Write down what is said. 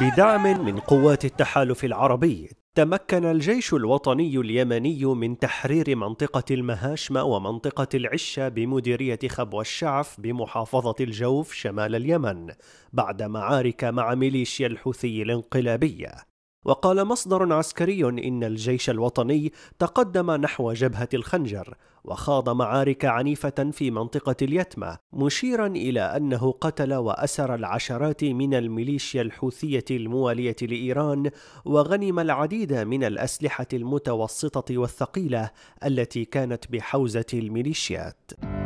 بدعم من قوات التحالف العربي تمكن الجيش الوطني اليمني من تحرير منطقة المهاشمة ومنطقة العشة بمديرية خبو الشعف بمحافظة الجوف شمال اليمن بعد معارك مع ميليشيا الحوثي الانقلابية وقال مصدر عسكري إن الجيش الوطني تقدم نحو جبهة الخنجر وخاض معارك عنيفة في منطقة اليتمة مشيرا إلى أنه قتل وأسر العشرات من الميليشيا الحوثية الموالية لإيران وغنم العديد من الأسلحة المتوسطة والثقيلة التي كانت بحوزة الميليشيات